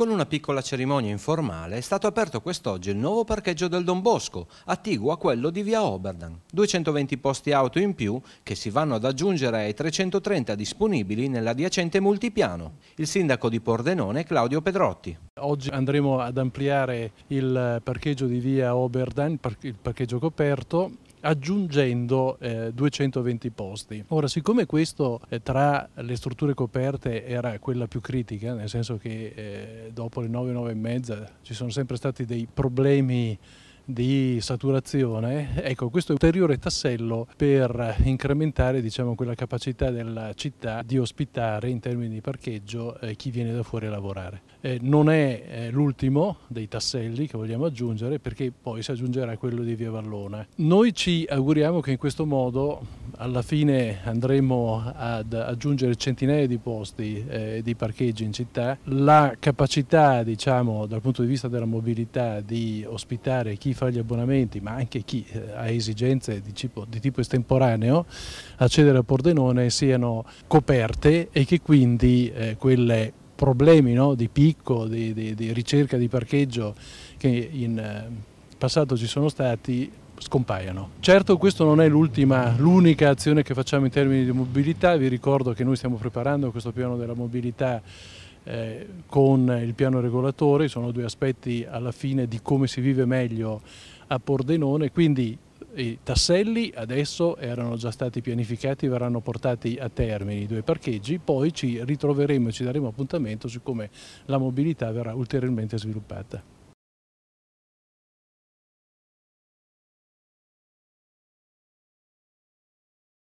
Con una piccola cerimonia informale è stato aperto quest'oggi il nuovo parcheggio del Don Bosco, attiguo a quello di via Oberdan. 220 posti auto in più che si vanno ad aggiungere ai 330 disponibili nell'adiacente multipiano. Il sindaco di Pordenone Claudio Pedrotti. Oggi andremo ad ampliare il parcheggio di via Oberdan, il parcheggio coperto aggiungendo eh, 220 posti. Ora, siccome questo eh, tra le strutture coperte era quella più critica, nel senso che eh, dopo le 9, 9 e mezza ci sono sempre stati dei problemi di saturazione, ecco questo è un ulteriore tassello per incrementare diciamo, quella capacità della città di ospitare in termini di parcheggio eh, chi viene da fuori a lavorare. Eh, non è eh, l'ultimo dei tasselli che vogliamo aggiungere perché poi si aggiungerà quello di Via Vallona. Noi ci auguriamo che in questo modo alla fine andremo ad aggiungere centinaia di posti eh, di parcheggi in città, la capacità diciamo dal punto di vista della mobilità di ospitare chi fare gli abbonamenti, ma anche chi eh, ha esigenze di tipo, di tipo estemporaneo, accedere a Pordenone siano coperte e che quindi eh, quelle problemi no, di picco, di, di, di, ricerca di parcheggio che in eh, passato ci sono stati scompaiano. Certo questa non è l'ultima, l'unica azione che facciamo in termini di mobilità, vi ricordo che noi stiamo preparando questo piano della mobilità eh, con il piano regolatore, sono due aspetti alla fine di come si vive meglio a Pordenone, quindi i tasselli adesso erano già stati pianificati, verranno portati a termine i due parcheggi, poi ci ritroveremo e ci daremo appuntamento su come la mobilità verrà ulteriormente sviluppata.